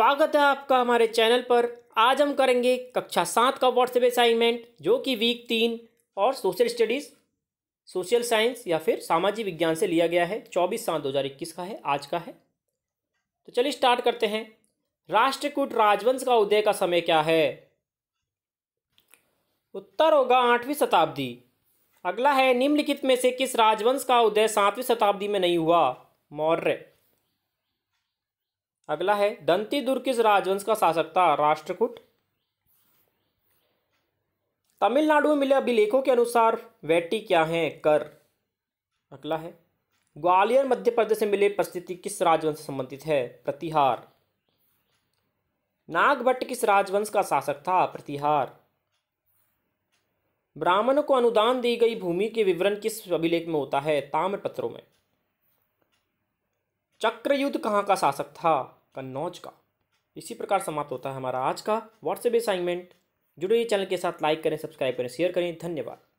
स्वागत है आपका हमारे चैनल पर आज हम करेंगे कक्षा सात का व्हाट्सएप असाइनमेंट जो कि वीक तीन और सोशल स्टडीज़ सोशल साइंस या फिर सामाजिक विज्ञान से लिया गया है चौबीस सात दो हज़ार इक्कीस का है आज का है तो चलिए स्टार्ट करते हैं राष्ट्रकूट राजवंश का उदय का समय क्या है उत्तर होगा आठवीं शताब्दी अगला है निम्नलिखित में से किस राजवंश का उदय सातवीं शताब्दी में नहीं हुआ मौर्य अगला है दंती दुर्ग किस राजवंश का शासक था राष्ट्रकूट तमिलनाडु में मिले अभिलेखों के अनुसार वेटी क्या है कर अगला है ग्वालियर मध्य प्रदेश में मिले परिस्थिति किस राजवंश से संबंधित है प्रतिहार नागभट्ट किस राजवंश का शासक था प्रतिहार ब्राह्मणों को अनुदान दी गई भूमि के विवरण किस अभिलेख में होता है ताम्रपत्रों में चक्रयुद्ध कहाँ का शासक था कन्नौज का इसी प्रकार समाप्त होता है हमारा आज का व्हाट्सएप असाइनमेंट जुड़े चैनल के साथ लाइक करें सब्सक्राइब करें शेयर करें धन्यवाद